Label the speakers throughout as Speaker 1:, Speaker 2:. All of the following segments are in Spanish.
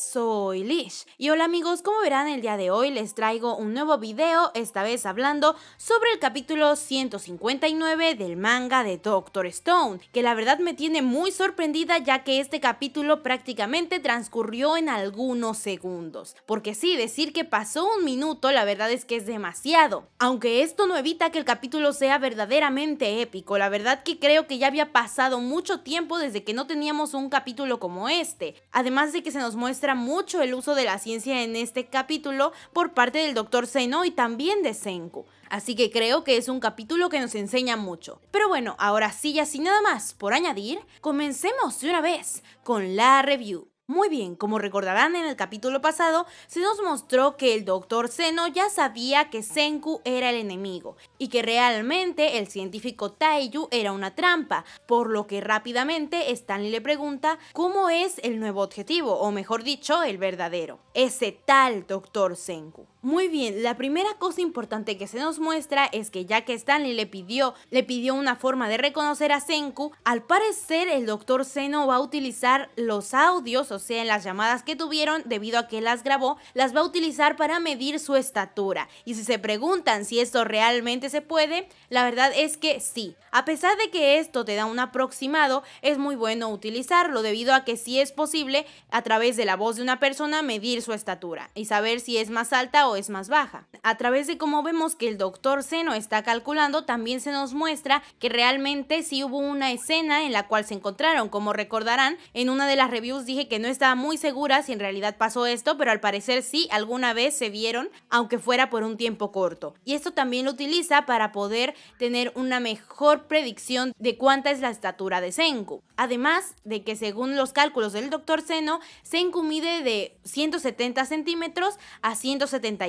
Speaker 1: soy Lish y hola amigos, como verán el día de hoy les traigo un nuevo video, esta vez hablando sobre el capítulo 159 del manga de Doctor Stone, que la verdad me tiene muy sorprendida ya que este capítulo prácticamente transcurrió en algunos segundos, porque sí, decir que pasó un minuto la verdad es que es demasiado, aunque esto no evita que el capítulo sea verdaderamente épico, la verdad que creo que ya había pasado mucho tiempo desde que no teníamos un capítulo como este, además de que se nos muestra mucho el uso de la ciencia en este capítulo por parte del doctor Seno y también de Senku. Así que creo que es un capítulo que nos enseña mucho. Pero bueno, ahora sí y así nada más por añadir, comencemos de una vez con la review. Muy bien, como recordarán en el capítulo pasado, se nos mostró que el Dr. Seno ya sabía que Senku era el enemigo y que realmente el científico Taiyu era una trampa, por lo que rápidamente Stanley le pregunta cómo es el nuevo objetivo, o mejor dicho, el verdadero. Ese tal Dr. Senku. Muy bien, la primera cosa importante que se nos muestra es que ya que Stanley le pidió, le pidió una forma de reconocer a Senku, al parecer el doctor Seno va a utilizar los audios, o sea, las llamadas que tuvieron debido a que las grabó, las va a utilizar para medir su estatura. Y si se preguntan si esto realmente se puede, la verdad es que sí. A pesar de que esto te da un aproximado, es muy bueno utilizarlo debido a que sí es posible a través de la voz de una persona medir su estatura y saber si es más alta o es más baja. A través de cómo vemos que el doctor Seno está calculando, también se nos muestra que realmente sí hubo una escena en la cual se encontraron. Como recordarán, en una de las reviews dije que no estaba muy segura si en realidad pasó esto, pero al parecer sí, alguna vez se vieron, aunque fuera por un tiempo corto. Y esto también lo utiliza para poder tener una mejor predicción de cuánta es la estatura de Senku. Además de que según los cálculos del doctor Seno, Senku mide de 170 centímetros a 170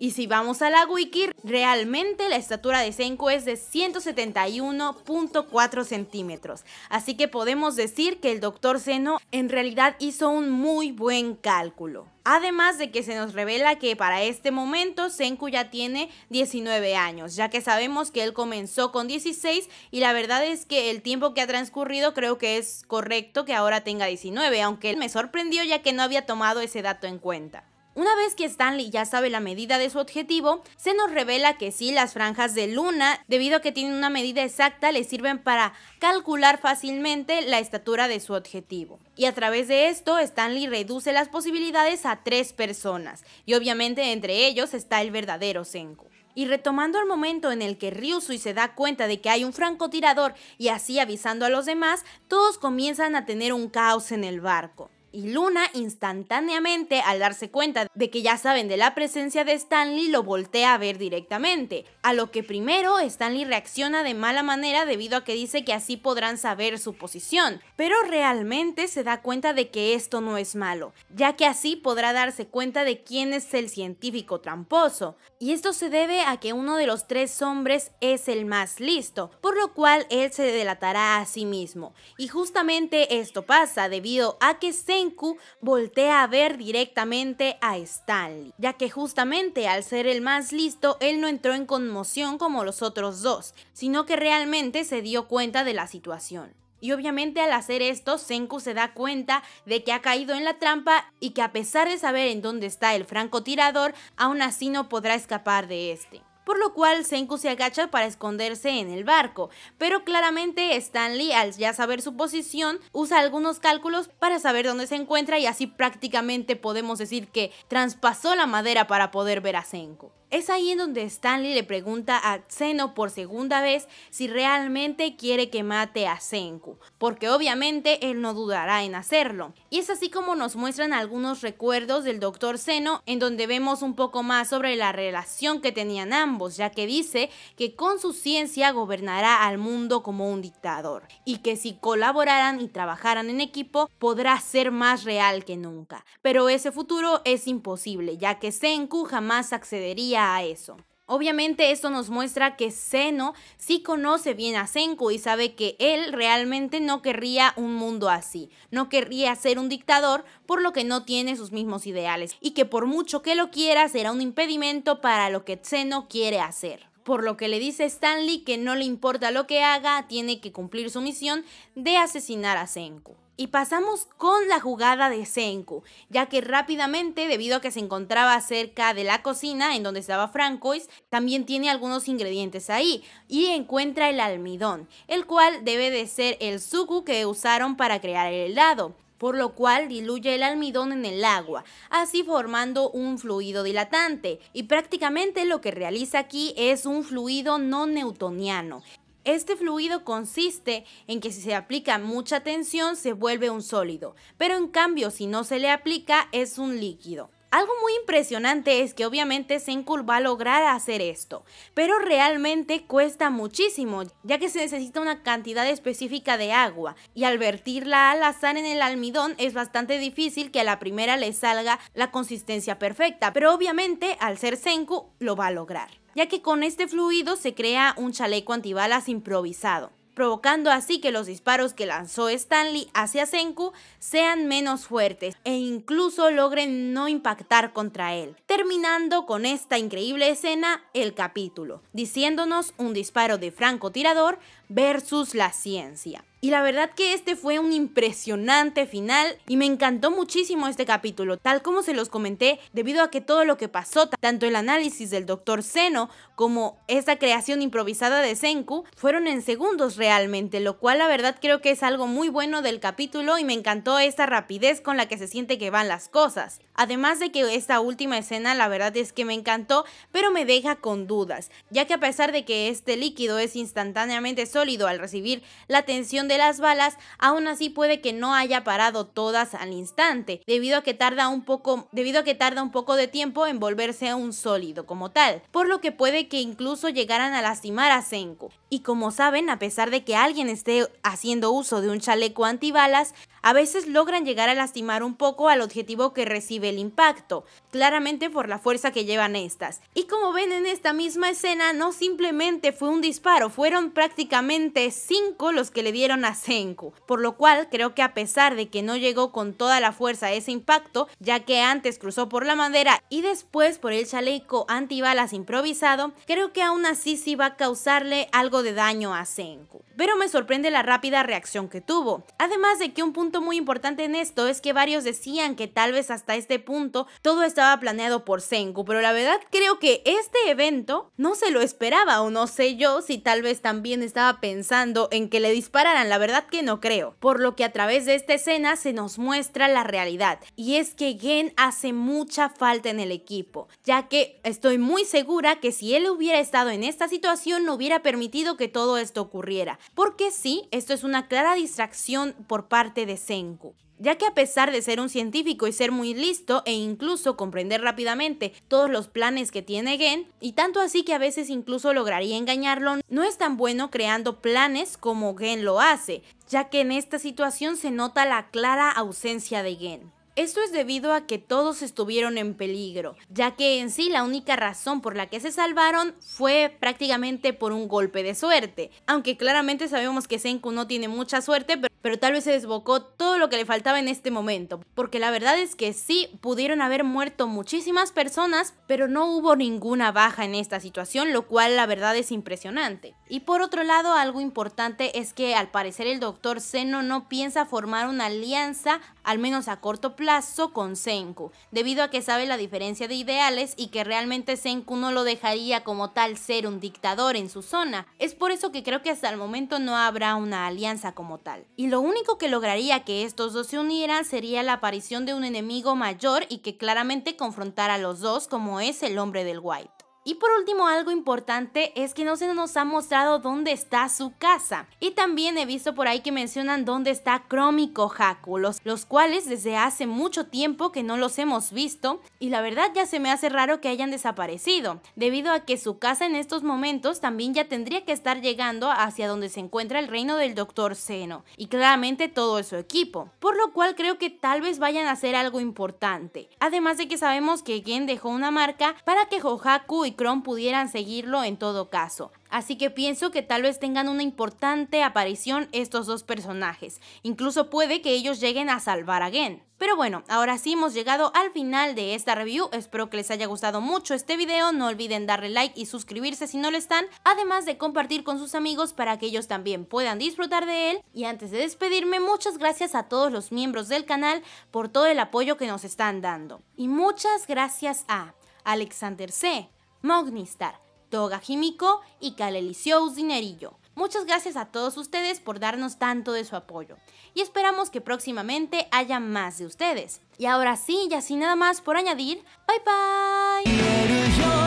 Speaker 1: y si vamos a la wiki, realmente la estatura de Senku es de 171.4 centímetros. Así que podemos decir que el doctor Seno en realidad hizo un muy buen cálculo. Además de que se nos revela que para este momento Senku ya tiene 19 años, ya que sabemos que él comenzó con 16 y la verdad es que el tiempo que ha transcurrido creo que es correcto que ahora tenga 19, aunque él me sorprendió ya que no había tomado ese dato en cuenta. Una vez que Stanley ya sabe la medida de su objetivo, se nos revela que sí, las franjas de luna, debido a que tienen una medida exacta, le sirven para calcular fácilmente la estatura de su objetivo. Y a través de esto, Stanley reduce las posibilidades a tres personas, y obviamente entre ellos está el verdadero Senku. Y retomando el momento en el que Ryusui se da cuenta de que hay un francotirador y así avisando a los demás, todos comienzan a tener un caos en el barco y Luna instantáneamente, al darse cuenta de que ya saben de la presencia de Stanley, lo voltea a ver directamente, a lo que primero Stanley reacciona de mala manera debido a que dice que así podrán saber su posición, pero realmente se da cuenta de que esto no es malo, ya que así podrá darse cuenta de quién es el científico tramposo, y esto se debe a que uno de los tres hombres es el más listo, por lo cual él se delatará a sí mismo, y justamente esto pasa debido a que se Senku voltea a ver directamente a Stanley, ya que justamente al ser el más listo, él no entró en conmoción como los otros dos, sino que realmente se dio cuenta de la situación. Y obviamente al hacer esto, Senku se da cuenta de que ha caído en la trampa y que a pesar de saber en dónde está el francotirador, aún así no podrá escapar de este por lo cual Senku se agacha para esconderse en el barco, pero claramente Stanley, al ya saber su posición, usa algunos cálculos para saber dónde se encuentra y así prácticamente podemos decir que traspasó la madera para poder ver a Senku. Es ahí en donde Stanley le pregunta a Zeno por segunda vez si realmente quiere que mate a Senku, porque obviamente él no dudará en hacerlo. Y es así como nos muestran algunos recuerdos del Dr. Zeno, en donde vemos un poco más sobre la relación que tenían ambos, ya que dice que con su ciencia gobernará al mundo como un dictador, y que si colaboraran y trabajaran en equipo podrá ser más real que nunca. Pero ese futuro es imposible, ya que Senku jamás accedería a eso. Obviamente esto nos muestra que Zeno sí conoce bien a Senku y sabe que él realmente no querría un mundo así, no querría ser un dictador por lo que no tiene sus mismos ideales y que por mucho que lo quiera será un impedimento para lo que Zeno quiere hacer. Por lo que le dice Stanley que no le importa lo que haga, tiene que cumplir su misión de asesinar a Senku. Y pasamos con la jugada de Senku, ya que rápidamente, debido a que se encontraba cerca de la cocina en donde estaba Francois, también tiene algunos ingredientes ahí y encuentra el almidón, el cual debe de ser el suku que usaron para crear el helado por lo cual diluye el almidón en el agua, así formando un fluido dilatante. Y prácticamente lo que realiza aquí es un fluido no newtoniano, este fluido consiste en que si se aplica mucha tensión se vuelve un sólido, pero en cambio si no se le aplica es un líquido. Algo muy impresionante es que obviamente Senku va a lograr hacer esto, pero realmente cuesta muchísimo, ya que se necesita una cantidad específica de agua, y al vertirla al azar en el almidón es bastante difícil que a la primera le salga la consistencia perfecta, pero obviamente al ser Senku lo va a lograr ya que con este fluido se crea un chaleco antibalas improvisado, provocando así que los disparos que lanzó Stanley hacia Senku sean menos fuertes e incluso logren no impactar contra él, terminando con esta increíble escena el capítulo, diciéndonos un disparo de francotirador versus la ciencia. Y la verdad que este fue un impresionante final y me encantó muchísimo este capítulo, tal como se los comenté, debido a que todo lo que pasó, tanto el análisis del doctor Seno como esta creación improvisada de Senku, fueron en segundos realmente, lo cual la verdad creo que es algo muy bueno del capítulo y me encantó esta rapidez con la que se siente que van las cosas. Además de que esta última escena la verdad es que me encantó, pero me deja con dudas, ya que a pesar de que este líquido es instantáneamente sólido al recibir la tensión de las balas, aún así puede que no haya parado todas al instante, debido a que tarda un poco, debido a que tarda un poco de tiempo en volverse a un sólido como tal, por lo que puede que incluso llegaran a lastimar a Senko. Y como saben, a pesar de que alguien esté haciendo uso de un chaleco antibalas, a veces logran llegar a lastimar un poco al objetivo que recibe el impacto, claramente por la fuerza que llevan estas. Y como ven en esta misma escena, no simplemente fue un disparo, fueron prácticamente cinco los que le dieron a Senku, por lo cual creo que a pesar de que no llegó con toda la fuerza a ese impacto, ya que antes cruzó por la madera y después por el chaleco antibalas improvisado, creo que aún así sí va a causarle algo de daño a Senku Pero me sorprende la rápida reacción que tuvo. Además de que un punto muy importante en esto es que varios decían que tal vez hasta este punto todo estaba planeado por Senku, pero la verdad creo que este evento no se lo esperaba o no sé yo si tal vez también estaba pensando en que le dispararan la verdad que no creo. Por lo que a través de esta escena se nos muestra la realidad. Y es que Gen hace mucha falta en el equipo, ya que estoy muy segura que si él hubiera estado en esta situación no hubiera permitido que todo esto ocurriera. Porque sí, esto es una clara distracción por parte de Senku ya que a pesar de ser un científico y ser muy listo e incluso comprender rápidamente todos los planes que tiene Gen, y tanto así que a veces incluso lograría engañarlo, no es tan bueno creando planes como Gen lo hace, ya que en esta situación se nota la clara ausencia de Gen. Esto es debido a que todos estuvieron en peligro, ya que en sí la única razón por la que se salvaron fue prácticamente por un golpe de suerte. Aunque claramente sabemos que Senku no tiene mucha suerte, pero pero tal vez se desbocó todo lo que le faltaba en este momento, porque la verdad es que sí pudieron haber muerto muchísimas personas, pero no hubo ninguna baja en esta situación, lo cual la verdad es impresionante. Y por otro lado, algo importante es que al parecer el doctor Seno no piensa formar una alianza, al menos a corto plazo, con Senku, debido a que sabe la diferencia de ideales y que realmente Senku no lo dejaría como tal ser un dictador en su zona. Es por eso que creo que hasta el momento no habrá una alianza como tal lo único que lograría que estos dos se unieran sería la aparición de un enemigo mayor y que claramente confrontara a los dos como es el hombre del White. Y por último, algo importante es que no se nos ha mostrado dónde está su casa. Y también he visto por ahí que mencionan dónde está Crómico Haku, los, los cuales desde hace mucho tiempo que no los hemos visto. Y la verdad ya se me hace raro que hayan desaparecido, debido a que su casa en estos momentos también ya tendría que estar llegando hacia donde se encuentra el reino del Doctor Seno. Y claramente todo su equipo. Por lo cual creo que tal vez vayan a hacer algo importante. Además de que sabemos que Gen dejó una marca para que Hohaku y cron pudieran seguirlo en todo caso. Así que pienso que tal vez tengan una importante aparición estos dos personajes. Incluso puede que ellos lleguen a salvar a Gen. Pero bueno, ahora sí hemos llegado al final de esta review. Espero que les haya gustado mucho este video. No olviden darle like y suscribirse si no lo están. Además de compartir con sus amigos para que ellos también puedan disfrutar de él. Y antes de despedirme, muchas gracias a todos los miembros del canal por todo el apoyo que nos están dando. Y muchas gracias a Alexander C., Mognistar, Toga Jimico y Kalelicious Dinerillo. Muchas gracias a todos ustedes por darnos tanto de su apoyo y esperamos que próximamente haya más de ustedes. Y ahora sí, y así nada más por añadir, bye bye.